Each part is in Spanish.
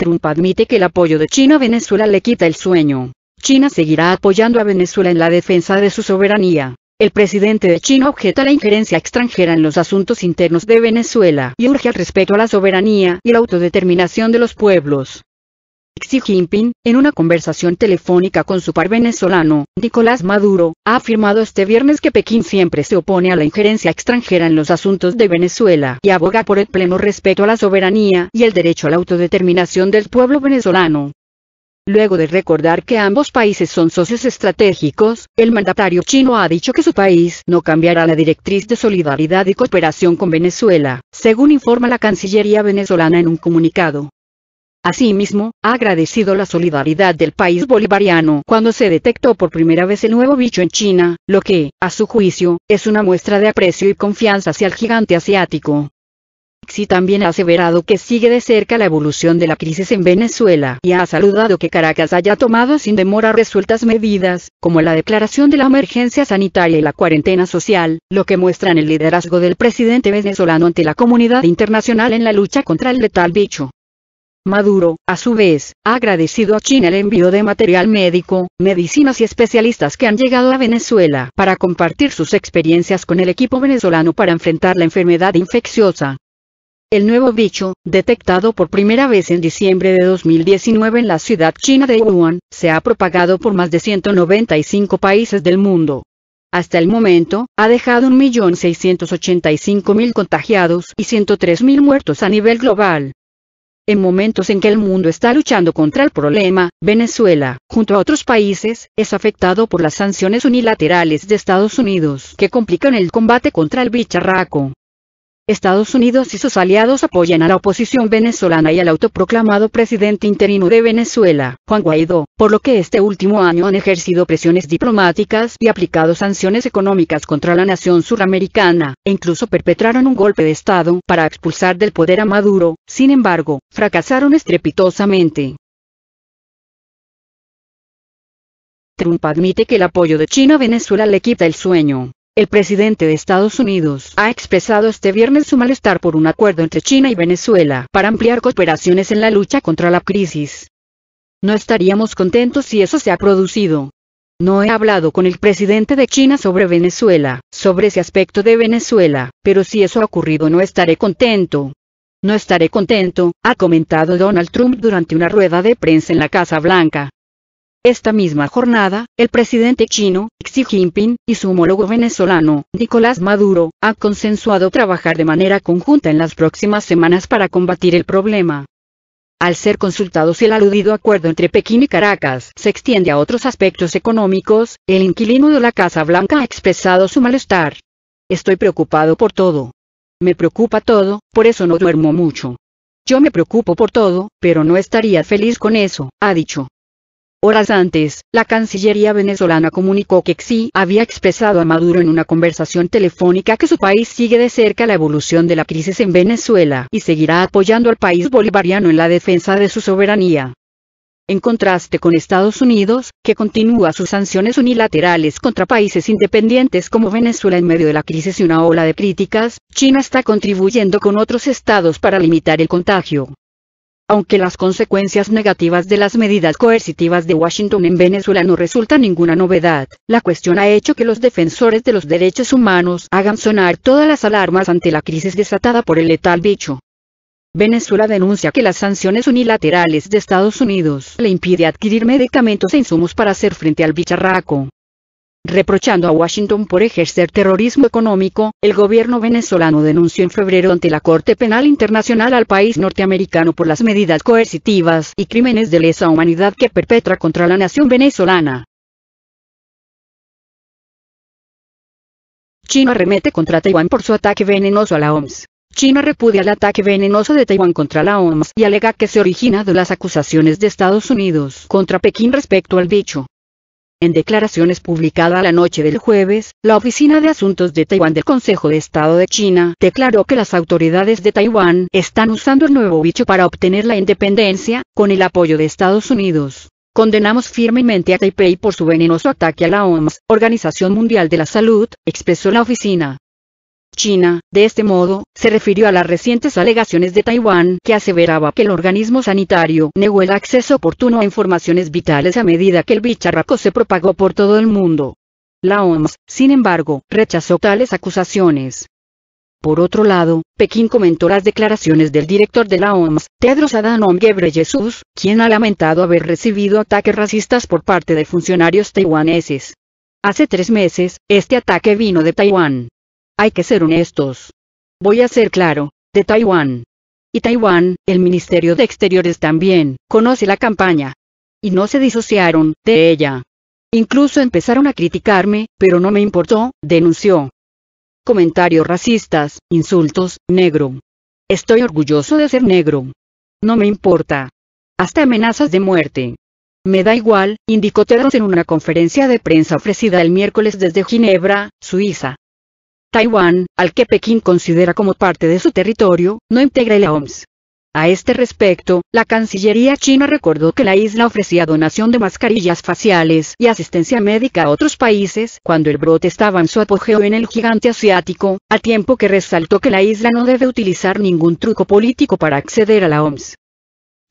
Trump admite que el apoyo de China a Venezuela le quita el sueño. China seguirá apoyando a Venezuela en la defensa de su soberanía. El presidente de China objeta la injerencia extranjera en los asuntos internos de Venezuela y urge al respeto a la soberanía y la autodeterminación de los pueblos. Xi Jinping, en una conversación telefónica con su par venezolano, Nicolás Maduro, ha afirmado este viernes que Pekín siempre se opone a la injerencia extranjera en los asuntos de Venezuela y aboga por el pleno respeto a la soberanía y el derecho a la autodeterminación del pueblo venezolano. Luego de recordar que ambos países son socios estratégicos, el mandatario chino ha dicho que su país no cambiará la directriz de solidaridad y cooperación con Venezuela, según informa la Cancillería venezolana en un comunicado. Asimismo, ha agradecido la solidaridad del país bolivariano cuando se detectó por primera vez el nuevo bicho en China, lo que, a su juicio, es una muestra de aprecio y confianza hacia el gigante asiático. Xi también ha aseverado que sigue de cerca la evolución de la crisis en Venezuela y ha saludado que Caracas haya tomado sin demora resueltas medidas, como la declaración de la emergencia sanitaria y la cuarentena social, lo que muestran el liderazgo del presidente venezolano ante la comunidad internacional en la lucha contra el letal bicho. Maduro, a su vez, ha agradecido a China el envío de material médico, medicinas y especialistas que han llegado a Venezuela para compartir sus experiencias con el equipo venezolano para enfrentar la enfermedad infecciosa. El nuevo bicho, detectado por primera vez en diciembre de 2019 en la ciudad china de Wuhan, se ha propagado por más de 195 países del mundo. Hasta el momento, ha dejado 1.685.000 contagiados y 103.000 muertos a nivel global. En momentos en que el mundo está luchando contra el problema, Venezuela, junto a otros países, es afectado por las sanciones unilaterales de Estados Unidos que complican el combate contra el bicharraco. Estados Unidos y sus aliados apoyan a la oposición venezolana y al autoproclamado presidente interino de Venezuela, Juan Guaidó, por lo que este último año han ejercido presiones diplomáticas y aplicado sanciones económicas contra la nación suramericana, e incluso perpetraron un golpe de Estado para expulsar del poder a Maduro, sin embargo, fracasaron estrepitosamente. Trump admite que el apoyo de China a Venezuela le quita el sueño. El presidente de Estados Unidos ha expresado este viernes su malestar por un acuerdo entre China y Venezuela para ampliar cooperaciones en la lucha contra la crisis. No estaríamos contentos si eso se ha producido. No he hablado con el presidente de China sobre Venezuela, sobre ese aspecto de Venezuela, pero si eso ha ocurrido no estaré contento. No estaré contento, ha comentado Donald Trump durante una rueda de prensa en la Casa Blanca. Esta misma jornada, el presidente chino, Xi Jinping, y su homólogo venezolano, Nicolás Maduro, han consensuado trabajar de manera conjunta en las próximas semanas para combatir el problema. Al ser consultados el aludido acuerdo entre Pekín y Caracas se extiende a otros aspectos económicos, el inquilino de la Casa Blanca ha expresado su malestar. Estoy preocupado por todo. Me preocupa todo, por eso no duermo mucho. Yo me preocupo por todo, pero no estaría feliz con eso, ha dicho. Horas antes, la Cancillería venezolana comunicó que Xi había expresado a Maduro en una conversación telefónica que su país sigue de cerca la evolución de la crisis en Venezuela y seguirá apoyando al país bolivariano en la defensa de su soberanía en contraste con Estados Unidos, que continúa sus sanciones unilaterales contra países independientes como Venezuela en medio de la crisis y una ola de críticas, China está contribuyendo con otros estados para limitar el contagio aunque las consecuencias negativas de las medidas coercitivas de Washington en Venezuela no resulta ninguna novedad, la cuestión ha hecho que los defensores de los derechos humanos hagan sonar todas las alarmas ante la crisis desatada por el letal bicho. Venezuela denuncia que las sanciones unilaterales de Estados Unidos le impide adquirir medicamentos e insumos para hacer frente al bicharraco. Reprochando a Washington por ejercer terrorismo económico, el gobierno venezolano denunció en febrero ante la Corte Penal Internacional al país norteamericano por las medidas coercitivas y crímenes de lesa humanidad que perpetra contra la nación venezolana. China remete contra Taiwán por su ataque venenoso a la OMS. China repudia el ataque venenoso de Taiwán contra la OMS y alega que se origina de las acusaciones de Estados Unidos contra Pekín respecto al dicho. En declaraciones publicadas la noche del jueves, la Oficina de Asuntos de Taiwán del Consejo de Estado de China declaró que las autoridades de Taiwán están usando el nuevo bicho para obtener la independencia, con el apoyo de Estados Unidos. Condenamos firmemente a Taipei por su venenoso ataque a la OMS, Organización Mundial de la Salud, expresó la oficina. China. De este modo, se refirió a las recientes alegaciones de Taiwán que aseveraba que el organismo sanitario negó el acceso oportuno a informaciones vitales a medida que el bicharraco se propagó por todo el mundo. La OMS, sin embargo, rechazó tales acusaciones. Por otro lado, Pekín comentó las declaraciones del director de la OMS, Tedros Adhanom Ghebreyesus, quien ha lamentado haber recibido ataques racistas por parte de funcionarios taiwaneses. Hace tres meses, este ataque vino de Taiwán. Hay que ser honestos. Voy a ser claro, de Taiwán. Y Taiwán, el Ministerio de Exteriores también, conoce la campaña. Y no se disociaron de ella. Incluso empezaron a criticarme, pero no me importó, denunció. Comentarios racistas, insultos, negro. Estoy orgulloso de ser negro. No me importa. Hasta amenazas de muerte. Me da igual, indicó Tedros en una conferencia de prensa ofrecida el miércoles desde Ginebra, Suiza. Taiwán, al que Pekín considera como parte de su territorio, no integra la OMS. A este respecto, la Cancillería china recordó que la isla ofrecía donación de mascarillas faciales y asistencia médica a otros países cuando el brote estaba en su apogeo en el gigante asiático, a tiempo que resaltó que la isla no debe utilizar ningún truco político para acceder a la OMS.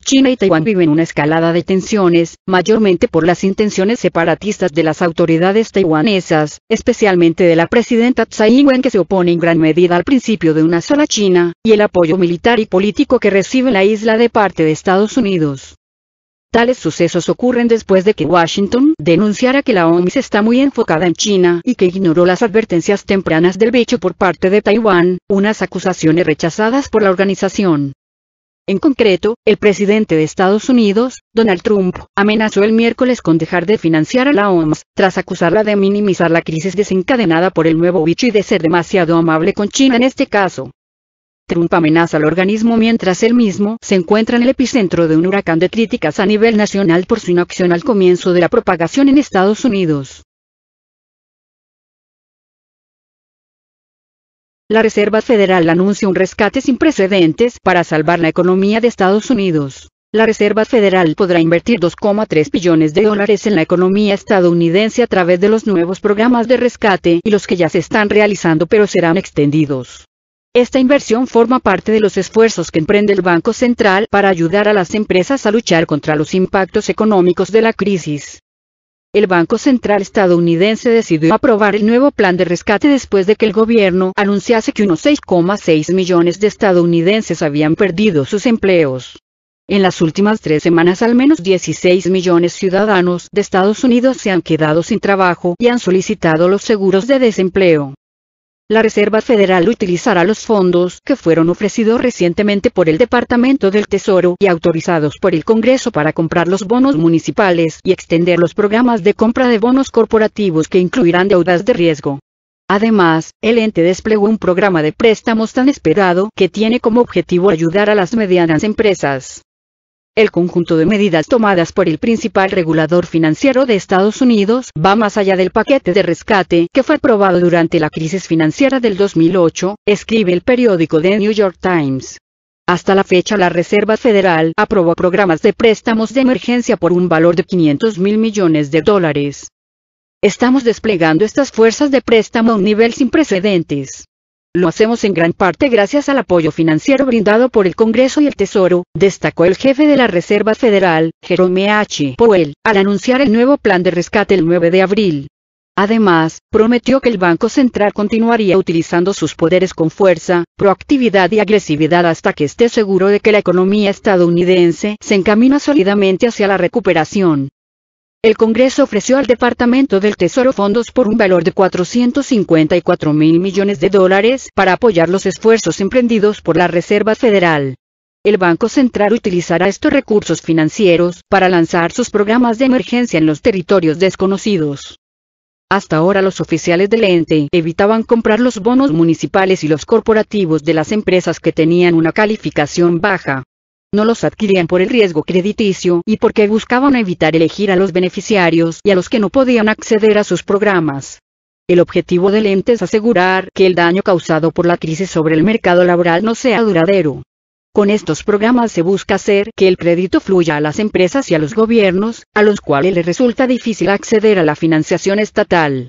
China y Taiwán viven una escalada de tensiones, mayormente por las intenciones separatistas de las autoridades taiwanesas, especialmente de la presidenta Tsai Ing-wen que se opone en gran medida al principio de una sola China, y el apoyo militar y político que recibe la isla de parte de Estados Unidos. Tales sucesos ocurren después de que Washington denunciara que la OMS está muy enfocada en China y que ignoró las advertencias tempranas del bicho por parte de Taiwán, unas acusaciones rechazadas por la organización. En concreto, el presidente de Estados Unidos, Donald Trump, amenazó el miércoles con dejar de financiar a la OMS, tras acusarla de minimizar la crisis desencadenada por el nuevo bicho y de ser demasiado amable con China en este caso. Trump amenaza al organismo mientras él mismo se encuentra en el epicentro de un huracán de críticas a nivel nacional por su inacción al comienzo de la propagación en Estados Unidos. la Reserva Federal anuncia un rescate sin precedentes para salvar la economía de Estados Unidos. La Reserva Federal podrá invertir 2,3 billones de dólares en la economía estadounidense a través de los nuevos programas de rescate y los que ya se están realizando pero serán extendidos. Esta inversión forma parte de los esfuerzos que emprende el Banco Central para ayudar a las empresas a luchar contra los impactos económicos de la crisis el Banco Central estadounidense decidió aprobar el nuevo plan de rescate después de que el gobierno anunciase que unos 6,6 millones de estadounidenses habían perdido sus empleos. En las últimas tres semanas al menos 16 millones de ciudadanos de Estados Unidos se han quedado sin trabajo y han solicitado los seguros de desempleo la Reserva Federal utilizará los fondos que fueron ofrecidos recientemente por el Departamento del Tesoro y autorizados por el Congreso para comprar los bonos municipales y extender los programas de compra de bonos corporativos que incluirán deudas de riesgo. Además, el ente desplegó un programa de préstamos tan esperado que tiene como objetivo ayudar a las medianas empresas. El conjunto de medidas tomadas por el principal regulador financiero de Estados Unidos va más allá del paquete de rescate que fue aprobado durante la crisis financiera del 2008, escribe el periódico The New York Times. Hasta la fecha la Reserva Federal aprobó programas de préstamos de emergencia por un valor de 500 mil millones de dólares. Estamos desplegando estas fuerzas de préstamo a un nivel sin precedentes. Lo hacemos en gran parte gracias al apoyo financiero brindado por el Congreso y el Tesoro, destacó el jefe de la Reserva Federal, Jerome H. Powell, al anunciar el nuevo plan de rescate el 9 de abril. Además, prometió que el Banco Central continuaría utilizando sus poderes con fuerza, proactividad y agresividad hasta que esté seguro de que la economía estadounidense se encamina sólidamente hacia la recuperación. El Congreso ofreció al Departamento del Tesoro fondos por un valor de 454 mil millones de dólares para apoyar los esfuerzos emprendidos por la Reserva Federal. El Banco Central utilizará estos recursos financieros para lanzar sus programas de emergencia en los territorios desconocidos. Hasta ahora los oficiales del ente evitaban comprar los bonos municipales y los corporativos de las empresas que tenían una calificación baja no los adquirían por el riesgo crediticio y porque buscaban evitar elegir a los beneficiarios y a los que no podían acceder a sus programas. El objetivo del ente es asegurar que el daño causado por la crisis sobre el mercado laboral no sea duradero. Con estos programas se busca hacer que el crédito fluya a las empresas y a los gobiernos, a los cuales les resulta difícil acceder a la financiación estatal.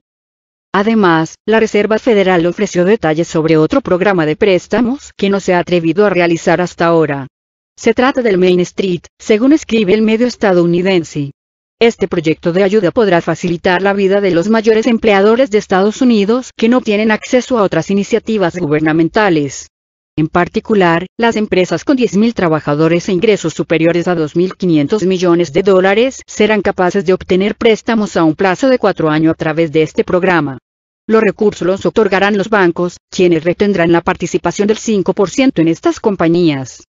Además, la Reserva Federal ofreció detalles sobre otro programa de préstamos que no se ha atrevido a realizar hasta ahora. Se trata del Main Street, según escribe el medio estadounidense. Este proyecto de ayuda podrá facilitar la vida de los mayores empleadores de Estados Unidos que no tienen acceso a otras iniciativas gubernamentales. En particular, las empresas con 10.000 trabajadores e ingresos superiores a 2.500 millones de dólares serán capaces de obtener préstamos a un plazo de cuatro años a través de este programa. Los recursos los otorgarán los bancos, quienes retendrán la participación del 5% en estas compañías.